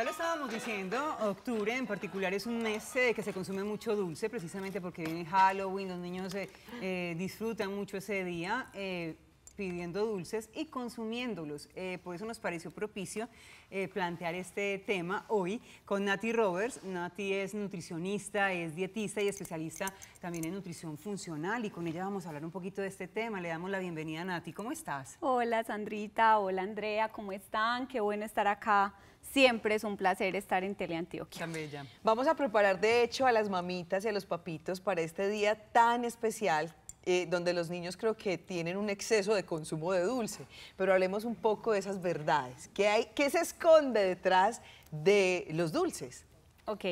ya lo estábamos diciendo, octubre en particular es un mes eh, que se consume mucho dulce, precisamente porque viene Halloween, los niños eh, eh, disfrutan mucho ese día pidiendo dulces y consumiéndolos. Eh, por eso nos pareció propicio eh, plantear este tema hoy con Nati Roberts. Nati es nutricionista, es dietista y especialista también en nutrición funcional y con ella vamos a hablar un poquito de este tema. Le damos la bienvenida a Nati. ¿Cómo estás? Hola Sandrita, hola Andrea, ¿cómo están? Qué bueno estar acá. Siempre es un placer estar en Teleantioquia. Vamos a preparar de hecho a las mamitas y a los papitos para este día tan especial eh, donde los niños creo que tienen un exceso de consumo de dulce. Pero hablemos un poco de esas verdades. ¿Qué, hay, qué se esconde detrás de los dulces? Ok,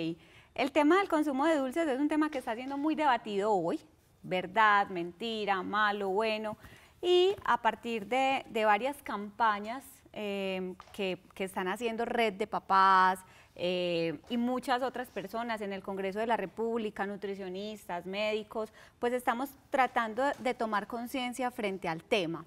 el tema del consumo de dulces es un tema que está siendo muy debatido hoy. Verdad, mentira, malo, bueno. Y a partir de, varias campañas eh, que están haciendo Red de Papás, eh, y muchas otras personas en el Congreso de la República, nutricionistas, médicos, pues estamos tratando de tomar conciencia frente al tema.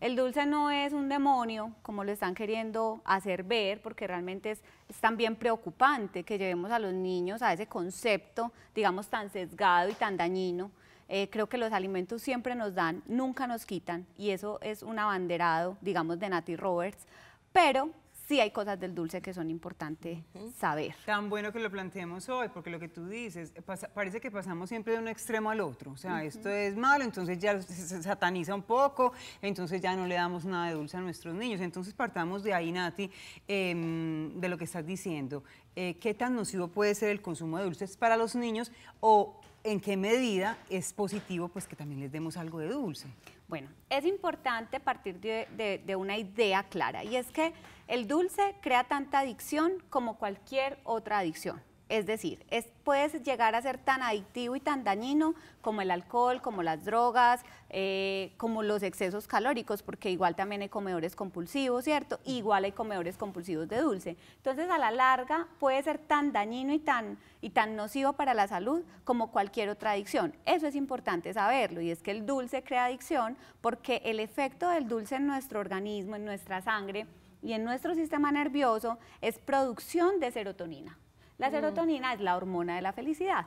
El dulce no es un demonio, como lo están queriendo hacer ver, porque realmente es, también preocupante que llevemos a los niños a ese concepto, digamos, tan sesgado y tan dañino. Eh, creo que los alimentos siempre nos dan, nunca nos quitan, y eso es un abanderado, digamos, de Nati Roberts, pero sí hay cosas del dulce que son importantes saber. Tan bueno que lo planteemos hoy, porque lo que tú dices, parece que pasamos siempre de un extremo al otro. O sea, esto es malo, entonces ya se sataniza un poco, entonces ya no le damos nada de dulce a nuestros niños. Entonces partamos de ahí, Nati, em, de lo que estás diciendo. Eh, ¿Qué tan nocivo puede ser el consumo de dulces para los niños o en qué medida es positivo pues que también les demos algo de dulce? Bueno, es importante partir de una idea clara y es que el dulce crea tanta adicción como cualquier otra adicción. Es decir, es, puedes llegar a ser tan adictivo y tan dañino como el alcohol, como las drogas, eh, como los excesos calóricos, porque igual también hay comedores compulsivos, ¿cierto? Igual hay comedores compulsivos de dulce. Entonces, a la larga, puede ser tan dañino y tan, y tan nocivo para la salud como cualquier otra adicción. Eso es importante saberlo, y es que el dulce crea adicción porque el efecto del dulce en nuestro organismo, en nuestra sangre, y en nuestro sistema nervioso es producción de serotonina. La mm. serotonina es la hormona de la felicidad.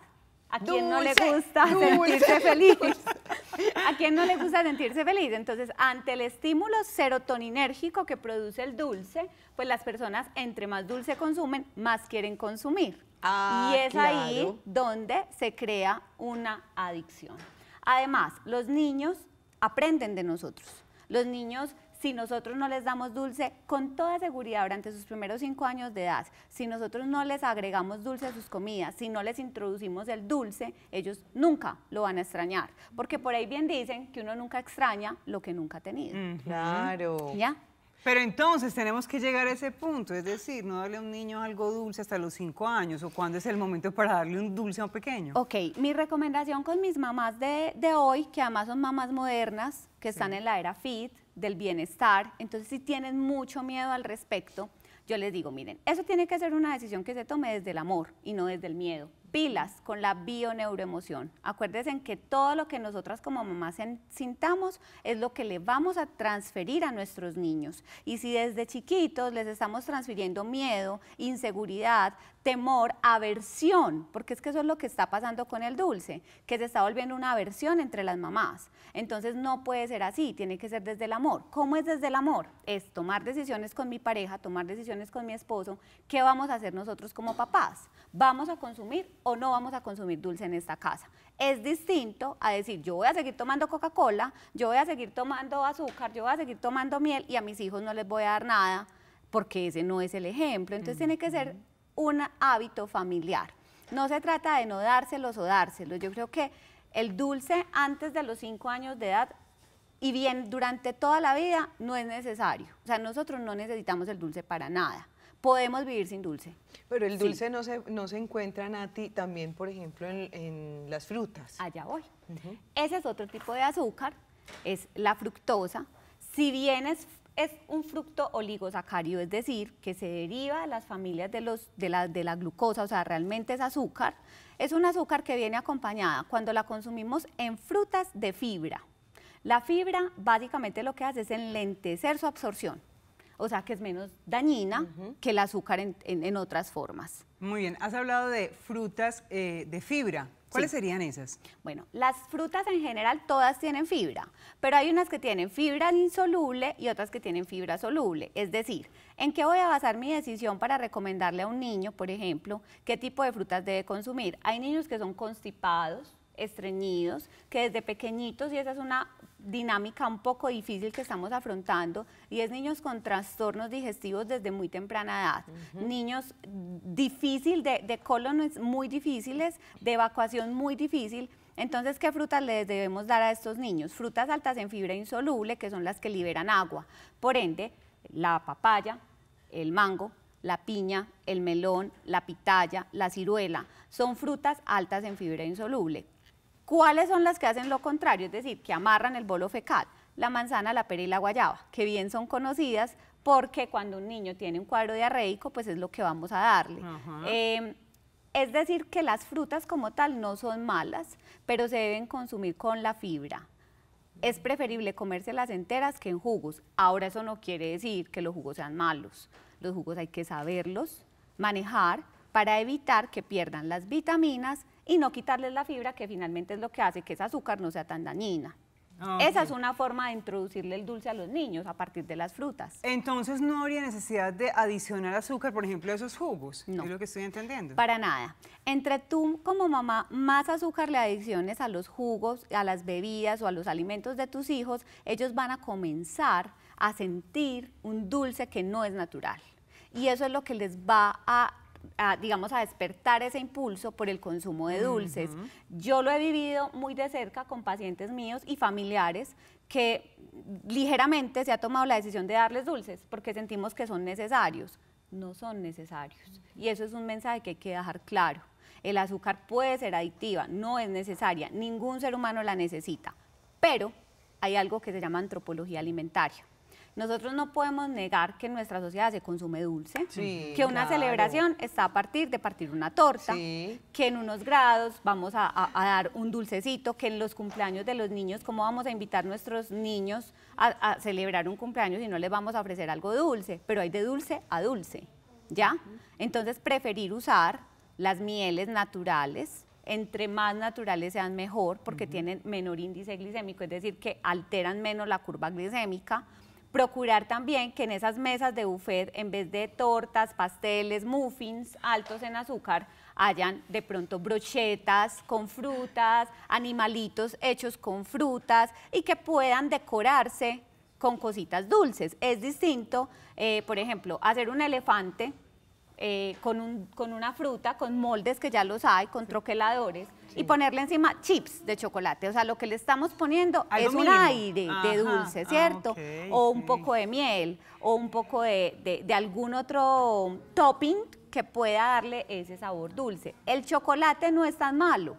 ¿A quién no le gusta sentirse feliz? ¿A quién no le gusta sentirse feliz? Entonces, ante el estímulo serotoninérgico que produce el dulce, pues las personas entre más dulce consumen, más quieren consumir. Ah, y es ahí donde se crea una adicción. Además, los niños aprenden de nosotros. Los niños si nosotros no les damos dulce con toda seguridad durante sus primeros cinco años de edad, si nosotros no les agregamos dulce a sus comidas, si no les introducimos el dulce, ellos nunca lo van a extrañar. Porque por ahí bien dicen que uno nunca extraña lo que nunca ha tenido. claro. ¿Ya? Pero entonces tenemos que llegar a ese punto, es decir, no darle a un niño algo dulce hasta los cinco años, o cuándo es el momento para darle un dulce a un pequeño. Ok, mi recomendación con mis mamás de, hoy, que además son mamás modernas, que están en la era fit, del bienestar. Entonces, si tienen mucho miedo al respecto, yo les digo, miren, eso tiene que ser una decisión que se tome desde el amor y no desde el miedo. Pilas con la bioneuroemoción. Acuérdense en que todo lo que nosotras como mamás sintamos es lo que le vamos a transferir a nuestros niños. Y si desde chiquitos les estamos transfiriendo miedo, inseguridad, temor, aversión, porque es que eso es lo que está pasando con el dulce, que se está volviendo una aversión entre las mamás. Entonces no puede ser así, tiene que ser desde el amor. ¿Cómo es desde el amor? Es tomar decisiones con mi pareja, tomar decisiones con mi esposo, ¿qué vamos a hacer nosotros como papás? ¿Vamos a consumir o no vamos a consumir dulce en esta casa? Es distinto a decir, yo voy a seguir tomando Coca-Cola, yo voy a seguir tomando azúcar, yo voy a seguir tomando miel y a mis hijos no les voy a dar nada porque ese no es el ejemplo. Entonces tiene que ser un hábito familiar. No se trata de no dárselos o dárselos. Yo creo que el dulce antes de los cinco años de edad y bien durante toda la vida no es necesario. O sea, nosotros no necesitamos el dulce para nada. Podemos vivir sin dulce. Pero el dulce no, se, no se encuentra, Nati, también, por ejemplo, en, las frutas. Allá voy. Ese es otro tipo de azúcar, es la fructosa. Si bien es es un fructo oligosacario, es decir, que se deriva de las familias de, los, de, la, de la glucosa, o sea, realmente es azúcar. Es un azúcar que viene acompañada cuando la consumimos en frutas de fibra. La fibra básicamente lo que hace es enlentecer su absorción, o sea que es menos dañina que el azúcar en, otras formas. Muy bien, has hablado de frutas eh, de fibra. ¿Cuáles serían esas? Bueno, las frutas en general todas tienen fibra, pero hay unas que tienen fibra insoluble y otras que tienen fibra soluble. Es decir, ¿en qué voy a basar mi decisión para recomendarle a un niño, por ejemplo, qué tipo de frutas debe consumir? Hay niños que son constipados, estreñidos, que desde pequeñitos, y esa es una dinámica un poco difícil que estamos afrontando y es niños con trastornos digestivos desde muy temprana edad, niños difícil de, de muy difíciles, de evacuación muy difícil. Entonces, ¿qué frutas les debemos dar a estos niños? Frutas altas en fibra insoluble, que son las que liberan agua. Por ende, la papaya, el mango, la piña, el melón, la pitaya, la ciruela, son frutas altas en fibra insoluble. ¿Cuáles son las que hacen lo contrario? Es decir, que amarran el bolo fecal, la manzana, la pera y la guayaba, que bien son conocidas porque cuando un niño tiene un cuadro diarreico, pues es lo que vamos a darle. Em, es decir, que las frutas como tal no son malas, pero se deben consumir con la fibra. Es preferible las enteras que en jugos. Ahora eso no quiere decir que los jugos sean malos. Los jugos hay que saberlos manejar para evitar que pierdan las vitaminas, y no quitarles la fibra, que finalmente es lo que hace que ese azúcar no sea tan dañina. Ah, Esa es una forma de introducirle el dulce a los niños a partir de las frutas. Entonces no habría necesidad de adicionar azúcar, por ejemplo, a esos jugos. No. Es lo que estoy entendiendo. Para nada. Entre tú como mamá más azúcar le adiciones a los jugos, a las bebidas o a los alimentos de tus hijos, ellos van a comenzar a sentir un dulce que no es natural. Y eso es lo que les va a a, digamos, a despertar ese impulso por el consumo de dulces. Yo lo he vivido muy de cerca con pacientes míos y familiares que ligeramente se ha tomado la decisión de darles dulces porque sentimos que son necesarios. No son necesarios. Y eso es un mensaje que hay que dejar claro. El azúcar puede ser adictiva, no es necesaria, ningún ser humano la necesita. Pero hay algo que se llama antropología alimentaria nosotros no podemos negar que en nuestra sociedad se consume dulce, que una celebración está a partir de partir una torta, que en unos grados vamos a, dar un dulcecito, que en los cumpleaños de los niños, ¿cómo vamos a invitar a nuestros niños a, celebrar un cumpleaños si no les vamos a ofrecer algo dulce? Pero hay de dulce a dulce, ¿ya? Entonces preferir usar las mieles naturales, entre más naturales sean mejor porque tienen menor índice glicémico, es decir, que alteran menos la curva glicémica procurar también que en esas mesas de buffet, en vez de tortas, pasteles, muffins altos en azúcar, hayan de pronto brochetas con frutas, animalitos hechos con frutas y que puedan decorarse con cositas dulces. Es distinto, eh, por ejemplo, hacer un elefante eh, con, un, con una fruta, con moldes que ya los hay, con troqueladores, y ponerle encima chips de chocolate. O sea, lo que le estamos poniendo es un aire de dulce, ah, ¿cierto? o un poco de miel, o un poco de algún otro topping que pueda darle ese sabor dulce. El chocolate no es tan malo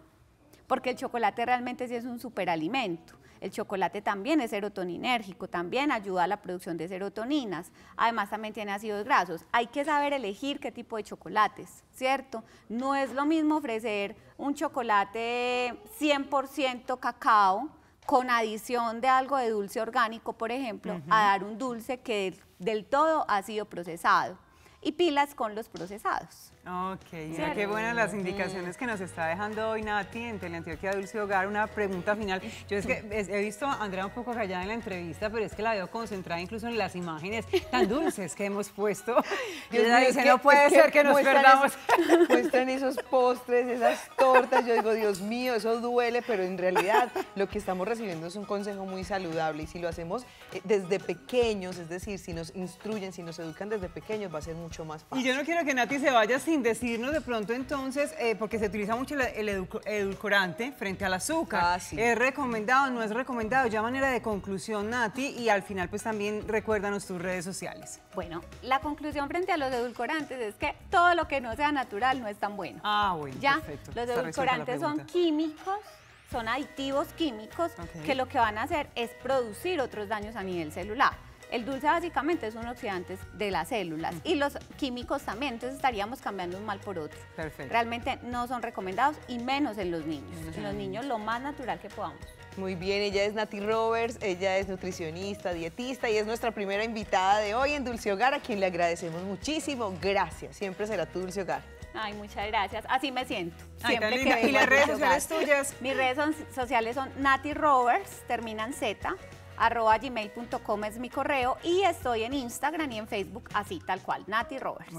porque el chocolate realmente sí es un superalimento. El chocolate también es serotoninérgico, también ayuda a la producción de serotoninas. Además también tiene ácidos grasos. Hay que saber elegir qué tipo de chocolates, ¿cierto? No es lo mismo ofrecer un chocolate 100% cacao con adición de algo de dulce orgánico, por ejemplo, a dar un dulce que del todo ha sido procesado. Y pilas con los procesados. Ok, qué buenas las indicaciones que nos está dejando hoy Nati en Teleantioquia Dulce Hogar. Una pregunta final. Yo es que he visto a Andrea un poco callada en la entrevista, pero es que la veo concentrada incluso en las imágenes tan dulces que hemos puesto. Yo no puede ser que, nos perdamos. Esos, esos postres, esas tortas. Yo digo, Dios mío, eso duele, pero en realidad lo que estamos recibiendo es un consejo muy saludable y si lo hacemos eh, desde pequeños, es decir, si nos instruyen, si nos educan desde pequeños, va a ser mucho más fácil. Y yo no quiero que Nati se vaya sin decirnos de pronto entonces, eh, porque se utiliza mucho el, edulcorante frente al azúcar. Ah, ¿Es recomendado o no es recomendado? Ya manera de conclusión, Nati, y al final pues también recuérdanos tus redes sociales. Bueno, la conclusión frente a los edulcorantes es que todo lo que no sea natural no es tan bueno. Ah, bueno, ¿Ya? Los edulcorantes son químicos son aditivos químicos que lo que van a hacer es producir otros daños a nivel celular. El dulce básicamente es un oxidante de las células y los químicos también, entonces estaríamos cambiando un mal por otro. Perfecto. Realmente no son recomendados y menos en los niños. En los niños lo más natural que podamos. Muy bien, ella es Nati Roberts, ella es nutricionista, dietista y es nuestra primera invitada de hoy en Dulce Hogar, a quien le agradecemos muchísimo. Gracias, siempre será tu Dulce Hogar. Ay, muchas gracias. Así me siento. Siempre ¿Y las redes sociales tuyas? Mis redes sociales son Nati Roberts, terminan Z arroba gmail.com es mi correo y estoy en Instagram y en Facebook así tal cual, Nati Roberts.